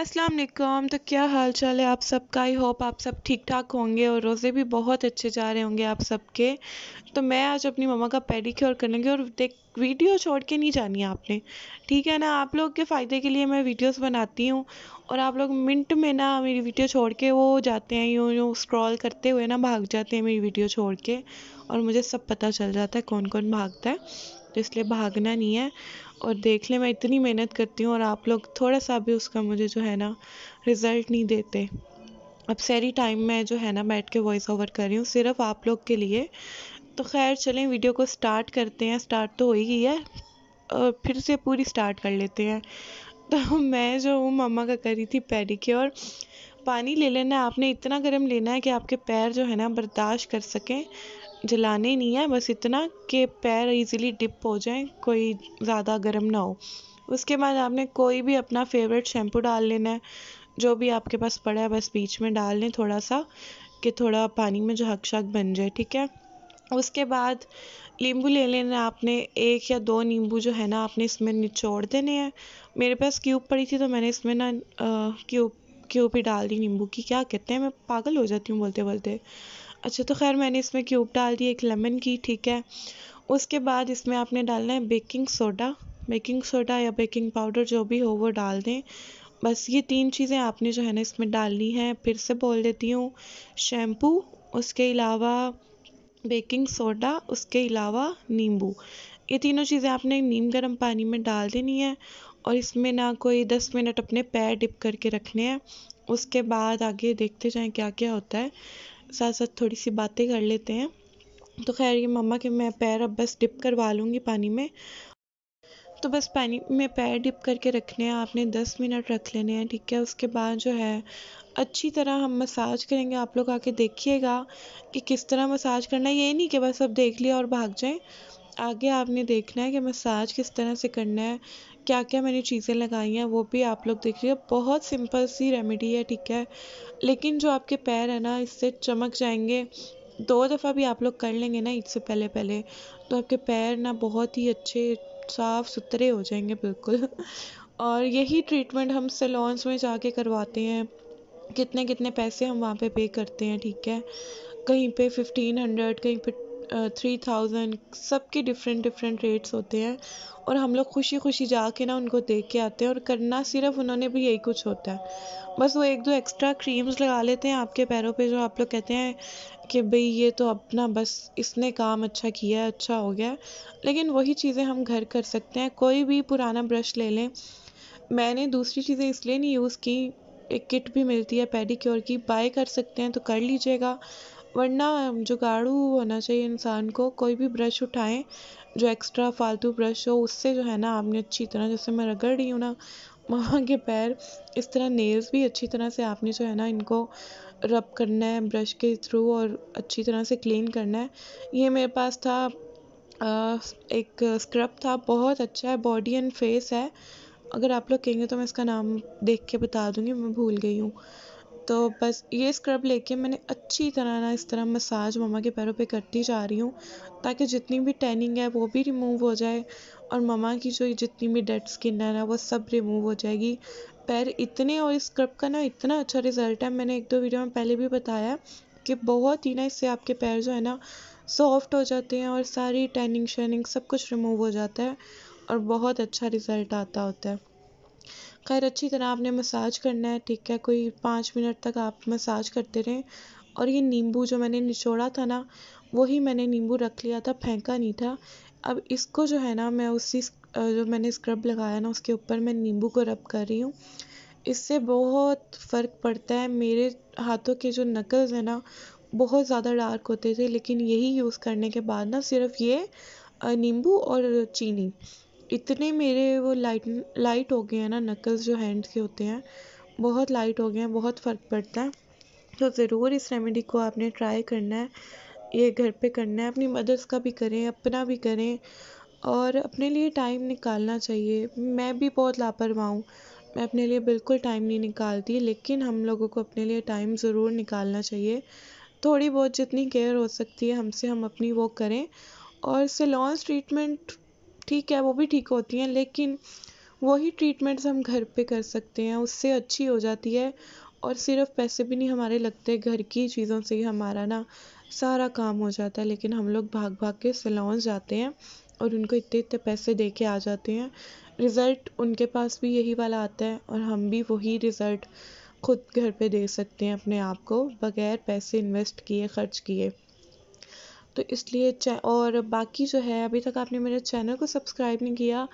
अस्सलाम वालेकुम तो क्या हाल चाल है आप सबका आई होप आप सब ठीक ठाक होंगे और रोज़े भी बहुत अच्छे जा रहे होंगे आप सबके तो मैं आज अपनी मम्मा का क्योर करने की और देख वीडियो छोड़ के नहीं जानी आपने ठीक है ना आप लोग के फ़ायदे के लिए मैं वीडियोस बनाती हूँ और आप लोग मिनट में ना मेरी वीडियो छोड़ के वो जाते हैं यूँ यूँ स्क्रॉल करते हुए ना भाग जाते हैं मेरी वीडियो छोड़ के और मुझे सब पता चल जाता है कौन कौन भागता है तो इसलिए भागना नहीं है और देख लें मैं इतनी मेहनत करती हूँ और आप लोग थोड़ा सा भी उसका मुझे जो है ना रिज़ल्ट नहीं देते अब सारी टाइम मैं जो है ना बैठ के वॉइस ओवर कर रही हूँ सिर्फ आप लोग के लिए तो खैर चलें वीडियो को स्टार्ट करते हैं स्टार्ट तो हो ही गई है और फिर से पूरी स्टार्ट कर लेते हैं तो मैं जो हूँ मम्मा का करी थी पैरी और पानी ले लेना है आपने इतना गर्म लेना है कि आपके पैर जो है ना बर्दाश्त कर सकें जलाने नहीं है बस इतना कि पैर इजीली डिप हो जाएं कोई ज़्यादा गर्म ना हो उसके बाद आपने कोई भी अपना फेवरेट शैम्पू डाल लेना है जो भी आपके पास पड़ा है बस बीच में डाल लें थोड़ा सा कि थोड़ा पानी में हक शक बन जाए ठीक है उसके बाद नींबू ले लेना आपने एक या दो नींबू जो है ना आपने इसमें निचोड़ देने हैं मेरे पास क्यूब पड़ी थी तो मैंने इसमें ना क्यूब क्यूब ही डाल दी नींबू की क्या कहते हैं मैं पागल हो जाती हूँ बोलते बोलते अच्छा तो खैर मैंने इसमें क्यूब डाल दिए एक लेमन की ठीक है उसके बाद इसमें आपने डालना है बेकिंग सोडा बेकिंग सोडा या बेकिंग पाउडर जो भी हो वो डाल दें बस ये तीन चीज़ें आपने जो है ना इसमें डालनी है फिर से बोल देती हूँ शैम्पू उसके अलावा बेकिंग सोडा उसके अलावा नींबू ये तीनों चीज़ें आपने नीम गर्म पानी में डाल देनी है और इसमें ना कोई दस मिनट अपने पैर डिप करके रखने हैं उसके बाद आगे देखते जाएं क्या क्या होता है साथ साथ थोड़ी सी बातें कर लेते हैं तो खैर ये मम्मा के मैं पैर अब बस डिप करवा लूँगी पानी में तो बस पानी में पैर डिप करके रखने हैं आपने दस मिनट रख लेने हैं ठीक है उसके बाद जो है अच्छी तरह हम मसाज करेंगे आप लोग आके देखिएगा कि किस तरह मसाज करना है ये नहीं कि बस अब देख लिया और भाग जाएं आगे आपने देखना है कि मसाज किस तरह से करना है क्या क्या मैंने चीज़ें लगाई हैं वो भी आप लोग देखिए बहुत सिंपल सी रेमेडी है ठीक है लेकिन जो आपके पैर है ना इससे चमक जाएंगे दो दफ़ा भी आप लोग कर लेंगे ना इससे पहले पहले तो आपके पैर ना बहुत ही अच्छे साफ़ सुथरे हो जाएंगे बिल्कुल और यही ट्रीटमेंट हम सलोन्स में जाके करवाते हैं कितने कितने पैसे हम वहाँ पे पे करते हैं ठीक है कहीं पे फिफ्टीन हंड्रेड कहीं पे थ्री थाउजेंड सब के डिफरेंट डिफरेंट रेट्स होते हैं और हम लोग खुशी खुशी जा के ना उनको देख के आते हैं और करना सिर्फ उन्होंने भी यही कुछ होता है बस वो एक दो एक्स्ट्रा क्रीम्स लगा लेते हैं आपके पैरों पे जो आप लोग कहते हैं कि भाई ये तो अपना बस इसने काम अच्छा किया है अच्छा हो गया लेकिन वही चीज़ें हम घर कर सकते हैं कोई भी पुराना ब्रश ले लें मैंने दूसरी चीज़ें इसलिए नहीं यूज़ की एक किट भी मिलती है पेडिक्योर की बाय कर सकते हैं तो कर लीजिएगा वरना जुगाड़ू होना चाहिए इंसान को कोई भी ब्रश उठाएं जो एक्स्ट्रा फालतू ब्रश हो उससे जो है ना आपने अच्छी तरह जैसे मैं रगड़ रही हूँ ना वहाँ के पैर इस तरह नेल्स भी अच्छी तरह से आपने जो है ना इनको रब करना है ब्रश के थ्रू और अच्छी तरह से क्लीन करना है ये मेरे पास था एक स्क्रब था बहुत अच्छा है बॉडी एंड फेस है अगर आप लोग कहेंगे तो मैं इसका नाम देख के बता दूँगी मैं भूल गई हूँ तो बस ये स्क्रब लेके मैंने अच्छी तरह ना इस तरह मसाज मामा के पैरों पे करती जा रही हूँ ताकि जितनी भी टैनिंग है वो भी रिमूव हो जाए और मम्मा की जो जितनी भी डेड स्किन है ना वो सब रिमूव हो जाएगी पैर इतने और इस स्क्रब का ना इतना अच्छा रिजल्ट है मैंने एक दो वीडियो में पहले भी बताया कि बहुत ही ना इससे आपके पैर जो है ना सॉफ्ट हो जाते हैं और सारी टैनिंग शैनिंग सब कुछ रिमूव हो जाता है और बहुत अच्छा रिज़ल्ट आता होता है खैर अच्छी तरह आपने मसाज करना है ठीक है कोई पाँच मिनट तक आप मसाज करते रहें और ये नींबू जो मैंने निचोड़ा था ना वही मैंने नींबू रख लिया था फेंका नहीं था अब इसको जो है ना मैं उसी जो मैंने स्क्रब लगाया ना उसके ऊपर मैं नींबू को रब कर रही हूँ इससे बहुत फ़र्क पड़ता है मेरे हाथों के जो नकल्स हैं ना बहुत ज़्यादा डार्क होते थे लेकिन यही यूज़ करने के बाद ना सिर्फ ये नींबू और चीनी इतने मेरे वो लाइट लाइट हो गए हैं ना नकल्स जो हैंड्स के होते हैं बहुत लाइट हो गए हैं बहुत फ़र्क पड़ता है तो ज़रूर इस रेमेडी को आपने ट्राई करना है ये घर पे करना है अपनी मदर्स का भी करें अपना भी करें और अपने लिए टाइम निकालना चाहिए मैं भी बहुत लापरवाह हूँ मैं अपने लिए बिल्कुल टाइम नहीं निकालती लेकिन हम लोगों को अपने लिए टाइम ज़रूर निकालना चाहिए थोड़ी बहुत जितनी केयर हो सकती है हमसे हम अपनी वो करें और सिलॉन्स ट्रीटमेंट ठीक है वो भी ठीक होती हैं लेकिन वही ट्रीटमेंट्स हम घर पे कर सकते हैं उससे अच्छी हो जाती है और सिर्फ पैसे भी नहीं हमारे लगते घर की चीज़ों से ही हमारा ना सारा काम हो जाता है लेकिन हम लोग भाग भाग के सलोन जाते हैं और उनको इतने इतने पैसे दे के आ जाते हैं रिज़ल्ट उनके पास भी यही वाला आता है और हम भी वही रिज़ल्ट खुद घर पे दे सकते हैं अपने आप को बगैर पैसे इन्वेस्ट किए खर्च किए तो इसलिए और बाकी जो है अभी तक आपने मेरे चैनल को सब्सक्राइब नहीं किया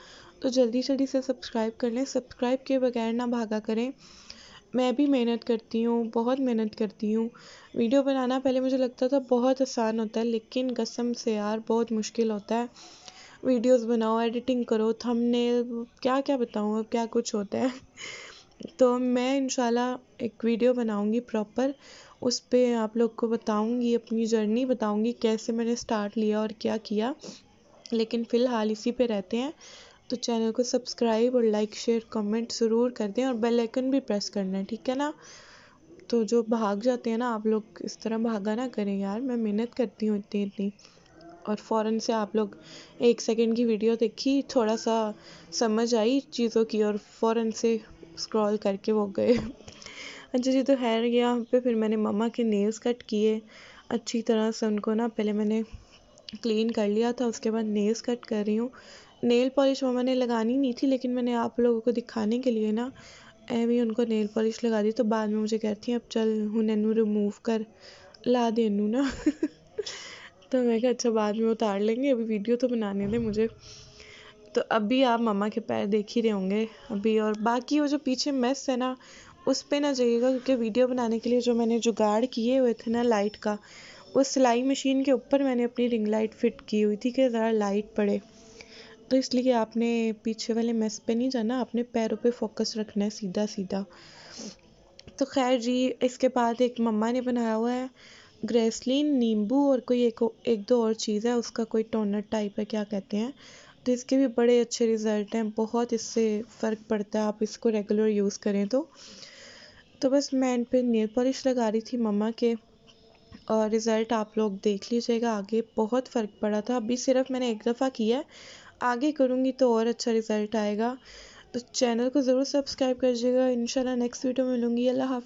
तो जल्दी जल्दी से सब्सक्राइब कर लें सब्सक्राइब के बगैर ना भागा करें मैं भी मेहनत करती हूँ बहुत मेहनत करती हूँ वीडियो बनाना पहले मुझे लगता था बहुत आसान होता है लेकिन कसम से यार बहुत मुश्किल होता है वीडियोस बनाओ एडिटिंग करो थंबनेल क्या क्या बताऊँ अब क्या कुछ होता है तो मैं इन एक वीडियो बनाऊँगी प्रॉपर उस पर आप लोग को बताऊँगी अपनी जर्नी बताऊँगी कैसे मैंने स्टार्ट लिया और क्या किया लेकिन फ़िलहाल इसी पे रहते हैं तो चैनल को सब्सक्राइब और लाइक शेयर कमेंट ज़रूर कर दें और बेल आइकन भी प्रेस करना है ठीक है ना तो जो भाग जाते हैं ना आप लोग इस तरह भागा ना करें यार मैं मेहनत करती हूँ इतनी इतनी और फ़ौरन से आप लोग एक सेकंड की वीडियो देखी थोड़ा सा समझ आई चीज़ों की और फ़ौरन से स्क्रॉल करके वो गए अच्छा जी तो हेयर गया वहाँ पे फिर मैंने मम्मा के नेल्स कट किए अच्छी तरह से उनको ना पहले मैंने क्लीन कर लिया था उसके बाद नेल्स कट कर रही हूँ नेल पॉलिश मम्मा ने लगानी नहीं थी लेकिन मैंने आप लोगों को दिखाने के लिए ना एम ही उनको नेल पॉलिश लगा दी तो बाद में मुझे कहती हैं अब चल हूँ एनू रिमूव कर ला दे ना तो मैं कहा अच्छा बाद में उतार लेंगे अभी वीडियो तो बनाने दें मुझे तो अभी आप मम्मा के पैर देख ही रहे होंगे अभी और बाकी वो जो पीछे मेस है ना उस पर ना जाइएगा क्योंकि वीडियो बनाने के लिए जो मैंने जुगाड़ किए हुए थे ना लाइट का उस सिलाई मशीन के ऊपर मैंने अपनी रिंग लाइट फिट की हुई थी कि ज़रा लाइट पड़े तो इसलिए आपने पीछे वाले मेस पे नहीं जाना अपने पैरों पे फोकस रखना है सीधा सीधा तो खैर जी इसके बाद एक मम्मा ने बनाया हुआ है ग्रेसलिन नींबू और कोई एक एक दो और चीज़ है उसका कोई टोनर टाइप है क्या कहते हैं तो इसके भी बड़े अच्छे रिज़ल्ट हैं बहुत इससे फ़र्क पड़ता है आप इसको रेगुलर यूज़ करें तो तो बस मैं इन पर नेल पॉलिश लगा रही थी मम्मा के और रिज़ल्ट आप लोग देख लीजिएगा आगे बहुत फ़र्क पड़ा था अभी सिर्फ मैंने एक दफ़ा किया है आगे करूँगी तो और अच्छा रिज़ल्ट आएगा तो चैनल को ज़रूर सब्सक्राइब कर दीजिएगा इन नेक्स्ट वीडियो में मिलूँगी अल्लाह हाफ